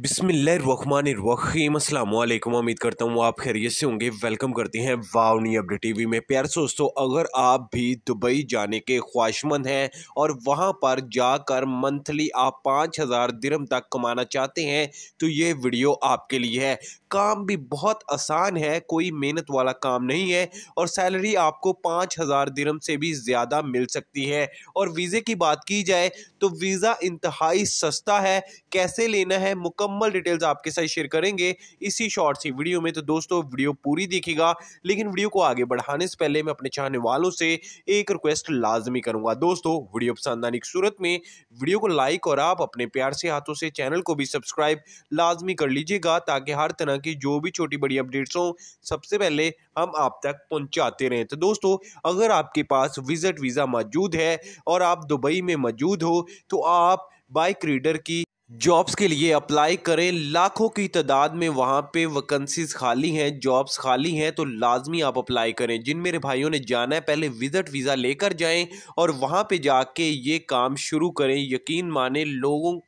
बिसमीम अल्लाम उम्मीद करता हूँ आप खैरियत से होंगे वेलकम करते हैं वावनी अपडेट टीवी में प्यार दोस्तों अगर आप भी दुबई जाने के ख्वाहिशमंद हैं और वहाँ पर जाकर मंथली आप पाँच हज़ार दिरम तक कमाना चाहते हैं तो ये वीडियो आपके लिए है काम भी बहुत आसान है कोई मेहनत वाला काम नहीं है और सैलरी आपको पाँच हज़ार दिरम से भी ज़्यादा मिल सकती है और वीज़े की बात की जाए तो वीज़ा इंतहाई सस्ता है कैसे लेना है मुक मुकम्मल डिटेल्स आपके साथ शेयर करेंगे इसी शॉर्ट सी वीडियो में तो दोस्तों वीडियो पूरी देखेगा लेकिन वीडियो को आगे बढ़ाने से पहले मैं अपने चाहने वालों से एक रिक्वेस्ट लाजमी करूँगा दोस्तों वीडियो पसंद आने की सूरत में वीडियो को लाइक और आप अपने प्यार से हाथों से चैनल को भी सब्सक्राइब लाजमी कर लीजिएगा ताकि हर तरह की जो भी छोटी बड़ी अपडेट्स हों सबसे पहले हम आप तक पहुंचाते रहें तो दोस्तों अगर आपके पास विजिट वीज़ा मौजूद है और आप दुबई में मौजूद हो तो आप बाइक रीडर की जॉब्स के लिए अप्लाई करें लाखों की तादाद में वहाँ पे वैकेंसीज खाली हैं जॉब्स खाली हैं तो लाजमी आप अप्लाई करें जिन मेरे भाइयों ने जाना है पहले विज़िट वीज़ा लेकर जाएं और वहाँ पे जाके ये काम शुरू करें यकीन माने लोगों